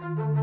Thank you.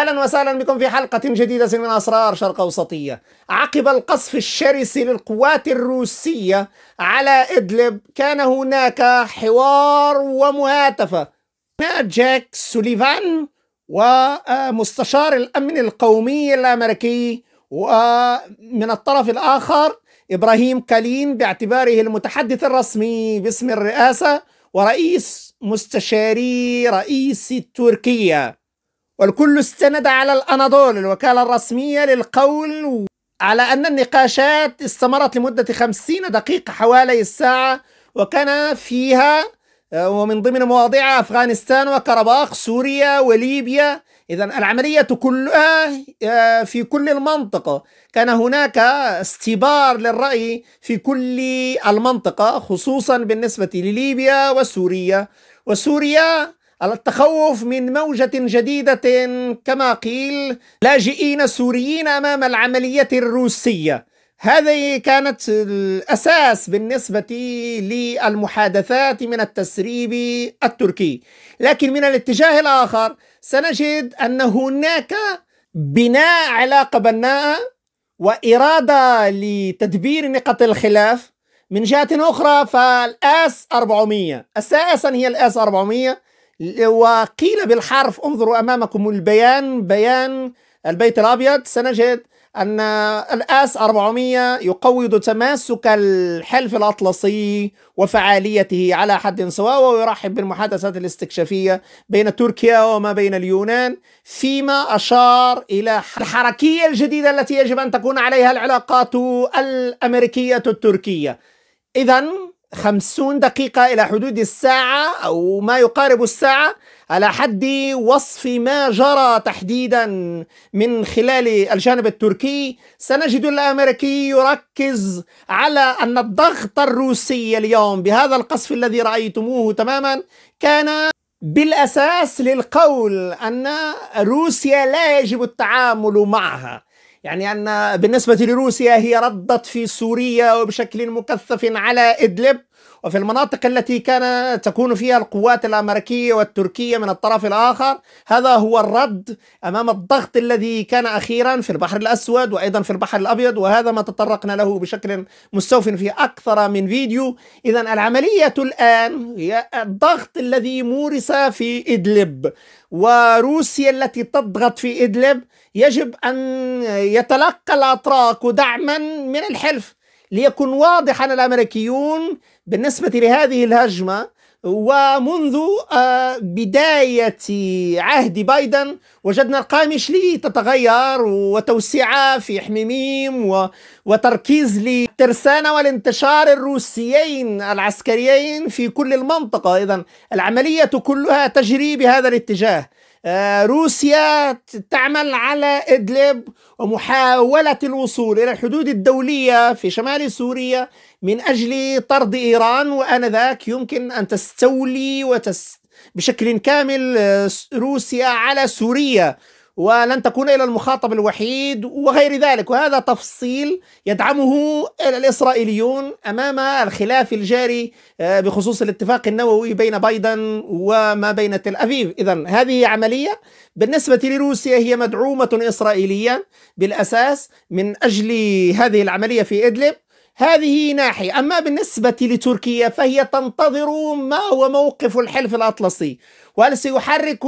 اهلا وسهلا بكم في حلقه جديده من اسرار شرق اوسطيه. عقب القصف الشرس للقوات الروسيه على ادلب كان هناك حوار ومهاتفه. مع جاك سوليفان ومستشار الامن القومي الامريكي ومن الطرف الاخر ابراهيم كالين باعتباره المتحدث الرسمي باسم الرئاسه ورئيس مستشاري رئيس تركيا. والكل استند على الأناضول الوكالة الرسمية للقول على أن النقاشات استمرت لمدة خمسين دقيقة حوالي الساعة وكان فيها آه، ومن ضمن مواضيع أفغانستان وكرباخ سوريا وليبيا إذا العملية كلها آه، في كل المنطقة كان هناك استبار للرأي في كل المنطقة خصوصا بالنسبة لليبيا وسوريا وسوريا التخوف من موجة جديدة كما قيل لاجئين سوريين أمام العملية الروسية هذه كانت الأساس بالنسبة للمحادثات من التسريب التركي لكن من الاتجاه الآخر سنجد أن هناك بناء علاقة بناءة وإرادة لتدبير نقط الخلاف من جهة أخرى فالآس 400 أساسا هي الآس 400 وقيل بالحرف انظروا أمامكم البيان بيان البيت الأبيض سنجد أن الآس 400 يقوض تماسك الحلف الأطلسي وفعاليته على حد سواء ويرحب بالمحادثات الاستكشافية بين تركيا وما بين اليونان فيما أشار إلى الحركية الجديدة التي يجب أن تكون عليها العلاقات الأمريكية التركية إذا خمسون دقيقة إلى حدود الساعة أو ما يقارب الساعة على حد وصف ما جرى تحديدا من خلال الجانب التركي سنجد الأمريكي يركز على أن الضغط الروسي اليوم بهذا القصف الذي رأيتموه تماما كان بالأساس للقول أن روسيا لا يجب التعامل معها يعني أن بالنسبة لروسيا هي ردت في سوريا وبشكل مكثف على إدلب وفي المناطق التي كان تكون فيها القوات الامريكيه والتركيه من الطرف الاخر هذا هو الرد امام الضغط الذي كان اخيرا في البحر الاسود وايضا في البحر الابيض وهذا ما تطرقنا له بشكل مستوف في اكثر من فيديو اذا العمليه الان هي الضغط الذي مورس في ادلب وروسيا التي تضغط في ادلب يجب أن يتلقى الأتراك دعما من الحلف ليكن واضحا الأمريكيون بالنسبة لهذه الهجمة ومنذ آه، بداية عهد بايدن وجدنا القامش لي تتغير وتوسعة في حميميم وتركيز للترسانة والانتشار الروسيين العسكريين في كل المنطقة إذا العملية كلها تجري بهذا الاتجاه آه، روسيا تعمل على إدلب ومحاولة الوصول إلى الحدود الدولية في شمال سوريا من أجل طرد إيران وآنذاك يمكن أن تستولي وتس بشكل كامل آه، روسيا على سوريا ولن تكون إلى المخاطب الوحيد وغير ذلك وهذا تفصيل يدعمه الإسرائيليون أمام الخلاف الجاري آه، بخصوص الاتفاق النووي بين بايدن وما بين تل أبيب إذا هذه عملية بالنسبة لروسيا هي مدعومة إسرائيليا بالأساس من أجل هذه العملية في إدلب هذه ناحية أما بالنسبة لتركيا فهي تنتظر ما هو موقف الحلف الأطلسي وهل سيحرك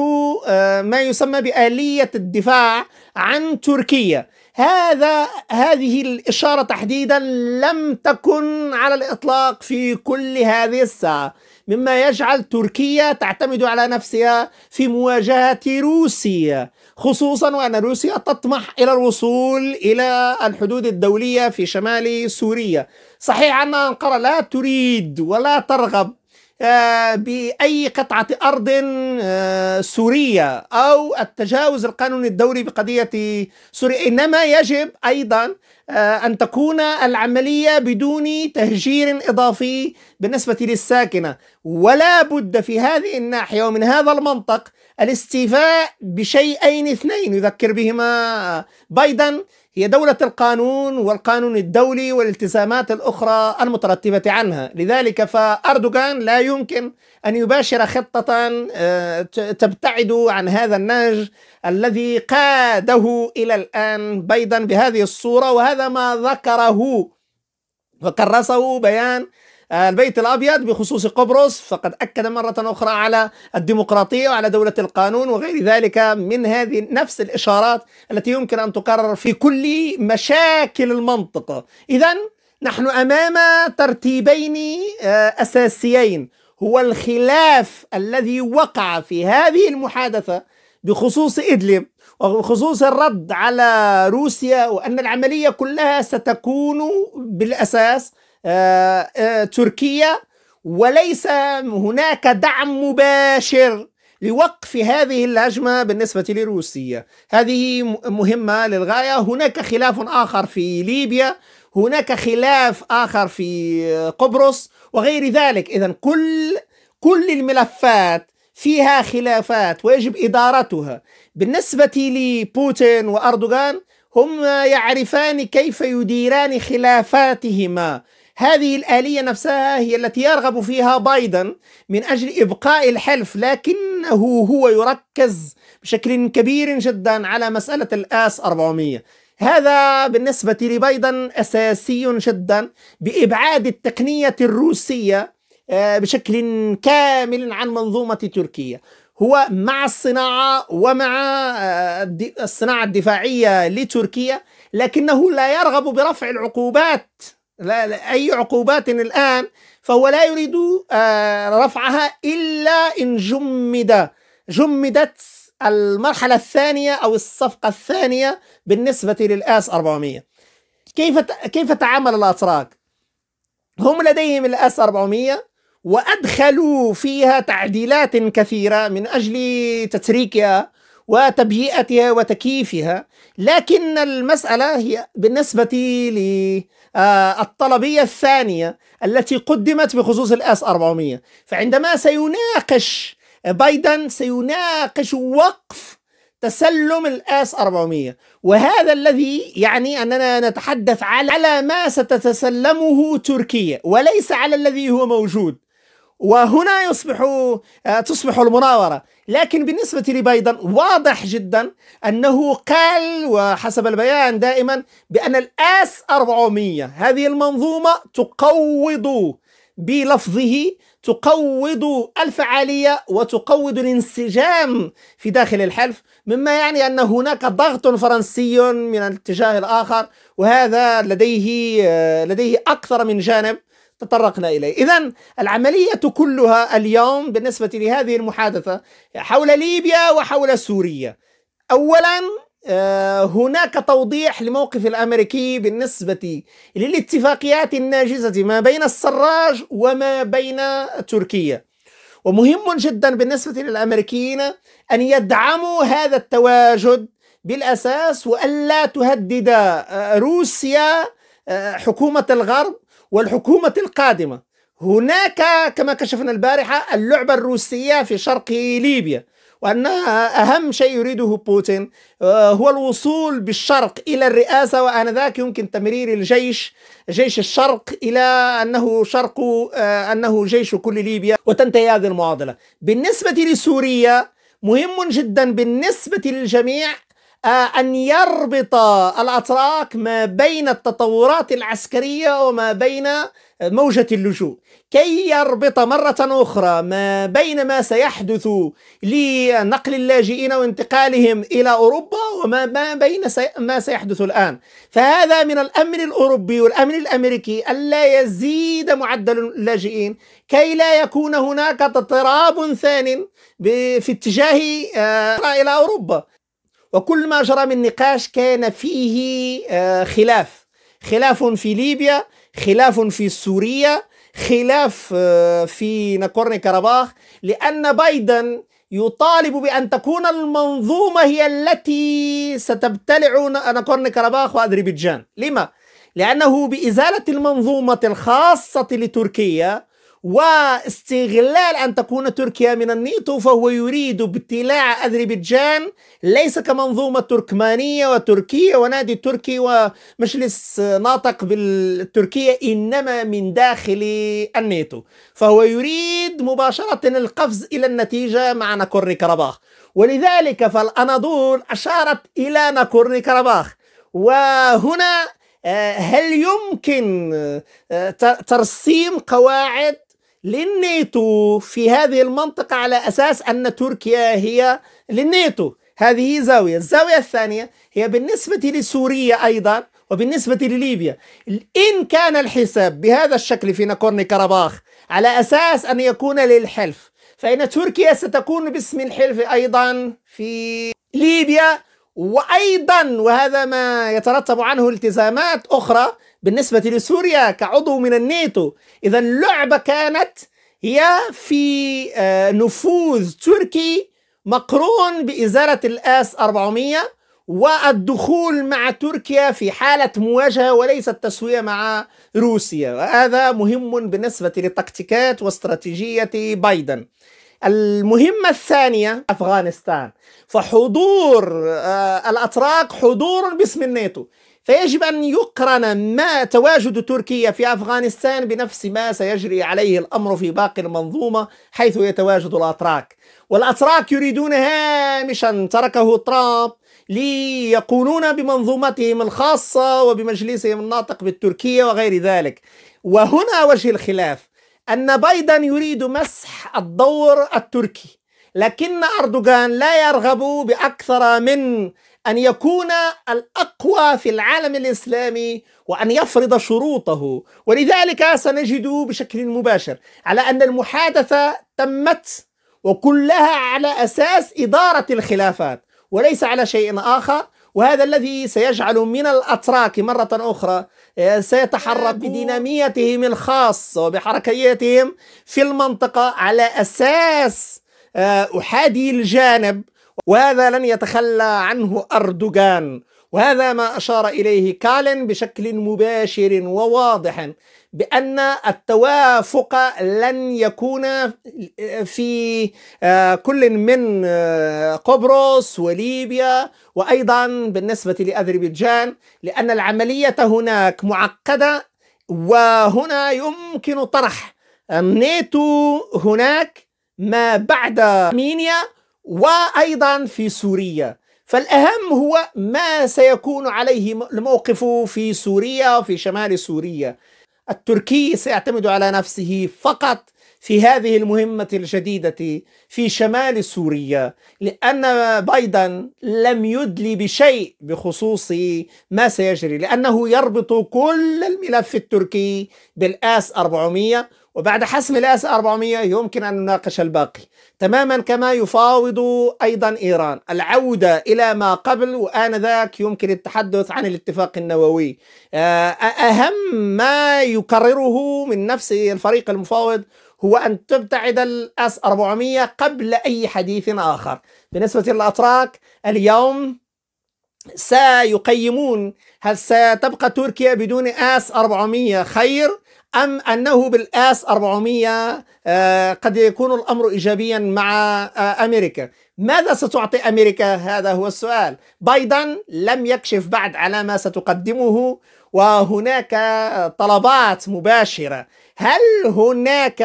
آه، ما يسمى بآلية الدفاع عن تركيا هذا هذه الإشارة تحديدا لم تكن على الإطلاق في كل هذه الساعة مما يجعل تركيا تعتمد على نفسها في مواجهة روسيا خصوصا وأن روسيا تطمح إلى الوصول إلى الحدود الدولية في شمال سوريا صحيح أن أنقرة لا تريد ولا ترغب آه، بأي قطعة أرض آه، سورية أو التجاوز القانون الدولي بقضية سوريا إنما يجب أيضا آه، أن تكون العملية بدون تهجير إضافي بالنسبة للساكنة ولا بد في هذه الناحية ومن هذا المنطق الاستيفاء بشيئين اثنين يذكر بهما بايدن هي دولة القانون والقانون الدولي والالتزامات الأخرى المترتبة عنها لذلك فأردوغان لا يمكن أن يباشر خطة آه، تبتعد عن هذا النهج الذي قاده إلى الآن بيضا بهذه الصورة وهذا ما ذكره وكرسه بيان آه، البيت الابيض بخصوص قبرص فقد اكد مره اخرى على الديمقراطيه وعلى دوله القانون وغير ذلك من هذه نفس الاشارات التي يمكن ان تكرر في كل مشاكل المنطقه اذا نحن امام ترتيبين آه، اساسيين هو الخلاف الذي وقع في هذه المحادثة بخصوص إدلب وبخصوص الرد على روسيا وأن العملية كلها ستكون بالأساس آه، آه، تركيا وليس هناك دعم مباشر لوقف هذه الهجمة بالنسبة لروسيا هذه مهمة للغاية هناك خلاف آخر في ليبيا هناك خلاف آخر في قبرص وغير ذلك إذا كل كل الملفات فيها خلافات ويجب إدارتها بالنسبة لبوتين وأردوغان هم يعرفان كيف يديران خلافاتهما هذه الآلية نفسها هي التي يرغب فيها بايدن من أجل إبقاء الحلف لكنه هو يركز بشكل كبير جدا على مسألة الآس 400 هذا بالنسبة لي بيضا أساسي جدا بإبعاد التقنية الروسية آه، بشكل كامل عن منظومة تركيا هو مع الصناعة ومع آه، الصناعة الدفاعية لتركيا لكنه لا يرغب برفع العقوبات لا, لا أي عقوبات الآن فهو لا يريد آه، رفعها إلا إن جمد جمدت المرحلة الثانية أو الصفقة الثانية بالنسبة للآس 400 كيف كيف تعامل الأتراك؟ هم لديهم الآس 400 وأدخلوا فيها تعديلات كثيرة من أجل تتريكها وتبيئتها وتكييفها لكن المسألة هي بالنسبة للطلبية آه، الثانية التي قدمت بخصوص الآس 400 فعندما سيناقش بايدن سيناقش وقف تسلم الاس 400 وهذا الذي يعني اننا نتحدث على ما ستتسلمه تركيا وليس على الذي هو موجود وهنا يصبح آه، تصبح المناوره لكن بالنسبه لبايدن واضح جدا انه قال وحسب البيان دائما بان الاس 400 هذه المنظومه تقوض بلفظه تقوض الفعالية وتقوض الانسجام في داخل الحلف مما يعني أن هناك ضغط فرنسي من الاتجاه الآخر وهذا لديه آه، لديه أكثر من جانب تطرقنا إليه إذا العملية كلها اليوم بالنسبة لهذه المحادثة حول ليبيا وحول سوريا أولا آه، هناك توضيح لموقف الامريكي بالنسبه للاتفاقيات الناجزه ما بين السراج وما بين تركيا ومهم جدا بالنسبه للامريكيين ان يدعموا هذا التواجد بالاساس والا تهدد آه، روسيا آه، حكومه الغرب والحكومه القادمه هناك كما كشفنا البارحة اللعبة الروسية في شرق ليبيا وأن أهم شيء يريده بوتين آه، هو الوصول بالشرق إلى الرئاسة وآنذاك يمكن تمرير الجيش جيش الشرق إلى أنه شرق آه، أنه جيش كل ليبيا وتنتهي هذه المعادلة بالنسبة لسوريا مهم جدا بالنسبة للجميع آه، أن يربط الأتراك ما بين التطورات العسكرية وما بين موجة اللجوء كي يربط مرة أخرى ما بين ما سيحدث لنقل اللاجئين وانتقالهم إلى أوروبا وما ما بين سي... ما سيحدث الآن فهذا من الأمن الأوروبي والأمن الأمريكي ألا يزيد معدل اللاجئين كي لا يكون هناك اضطراب ثان في اتجاه آه، إلى أوروبا وكل ما جرى من نقاش كان فيه آه، خلاف خلاف في ليبيا خلاف في سوريا خلاف آه، في ناكورني كرباخ لأن بايدن يطالب بأن تكون المنظومة هي التي ستبتلع ناكورني كرباخ وأذربيجان لما؟ لأنه بإزالة المنظومة الخاصة لتركيا واستغلال أن تكون تركيا من النيتو فهو يريد ابتلاع أذربيجان ليس كمنظومة تركمانية وتركية ونادي تركي ومجلس ناطق بالتركية إنما من داخل النيتو فهو يريد مباشرة القفز إلى النتيجة مع ناكورني كرباخ ولذلك فالأناضول أشارت إلى ناكورني كرباخ وهنا آه، هل يمكن آه، ترسيم قواعد للناتو في هذه المنطقة على أساس أن تركيا هي للناتو هذه زاوية الزاوية الثانية هي بالنسبة لسوريا أيضا وبالنسبة لليبيا إن كان الحساب بهذا الشكل في ناكورني كرباخ على أساس أن يكون للحلف فإن تركيا ستكون باسم الحلف أيضا في ليبيا وأيضا وهذا ما يترتب عنه التزامات أخرى بالنسبة لسوريا كعضو من الناتو إذا اللعبة كانت هي في آه، نفوذ تركي مقرون بإزالة الآس 400 والدخول مع تركيا في حالة مواجهة وليس التسوية مع روسيا وهذا مهم بالنسبة لتكتيكات واستراتيجية بايدن المهمة الثانية أفغانستان فحضور آه، الأتراك حضور باسم الناتو فيجب أن يقرن ما تواجد تركيا في أفغانستان بنفس ما سيجري عليه الأمر في باقي المنظومة حيث يتواجد الأتراك والأتراك يريدون هامشا تركه ترامب ليقولون بمنظومتهم الخاصة وبمجلسهم الناطق بالتركية وغير ذلك وهنا وجه الخلاف أن بايدن يريد مسح الدور التركي لكن أردوغان لا يرغب بأكثر من أن يكون الأقوى في العالم الإسلامي وأن يفرض شروطه ولذلك سنجد بشكل مباشر على أن المحادثة تمت وكلها على أساس إدارة الخلافات وليس على شيء آخر وهذا الذي سيجعل من الأتراك مرة أخرى آه، سيتحرك بديناميتهم الخاصة وبحركياتهم في المنطقة على أساس آه، أحادي الجانب وهذا لن يتخلى عنه أردوغان وهذا ما أشار إليه كالن بشكل مباشر وواضح بأن التوافق لن يكون في آه، كل من آه، قبرص وليبيا وأيضا بالنسبة لأذربيجان لأن العملية هناك معقدة وهنا يمكن طرح الناتو هناك ما بعد مينيا وأيضا في سوريا فالأهم هو ما سيكون عليه الموقف في سوريا وفي شمال سوريا التركي سيعتمد على نفسه فقط في هذه المهمة الجديدة في شمال سوريا لأن بايدن لم يدلي بشيء بخصوص ما سيجري لأنه يربط كل الملف التركي بالآس 400 وبعد حسم الآس 400 يمكن أن نناقش الباقي تماما كما يفاوض أيضا إيران العودة إلى ما قبل وآنذاك يمكن التحدث عن الاتفاق النووي آه، أهم ما يكرره من نفس الفريق المفاوض هو أن تبتعد الأس 400 قبل أي حديث آخر بالنسبة للأتراك اليوم سيقيمون هل ستبقى تركيا بدون آس 400 خير أم أنه بالآس 400 آه، قد يكون الأمر إيجابيا مع آه، أمريكا ماذا ستعطي أمريكا هذا هو السؤال بايدن لم يكشف بعد على ما ستقدمه وهناك طلبات مباشرة هل هناك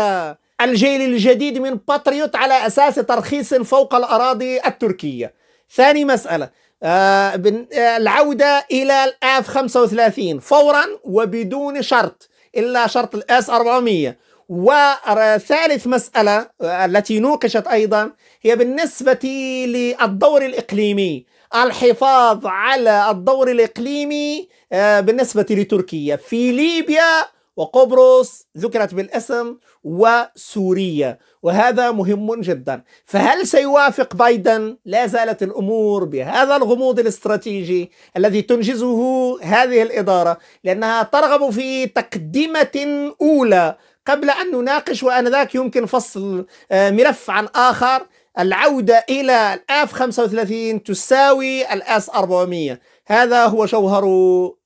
الجيل الجديد من باتريوت على أساس ترخيص فوق الأراضي التركية ثاني مسألة آه, آه، العودة إلى الآف 35 فورا وبدون شرط إلا شرط الآس 400 وثالث مسألة آه، التي نوقشت أيضا هي بالنسبة للدور الإقليمي الحفاظ على الدور الإقليمي آه، بالنسبة لتركيا في ليبيا وقبرص ذكرت بالاسم وسوريا وهذا مهم جدا فهل سيوافق بايدن لا زالت الامور بهذا الغموض الاستراتيجي الذي تنجزه هذه الاداره لانها ترغب في تقدمه اولى قبل ان نناقش وانذاك يمكن فصل آه، ملف عن اخر العودة إلى الآف 35 تساوي الآس 400 هذا هو جوهر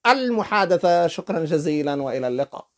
المحادثة شكرا جزيلا وإلى اللقاء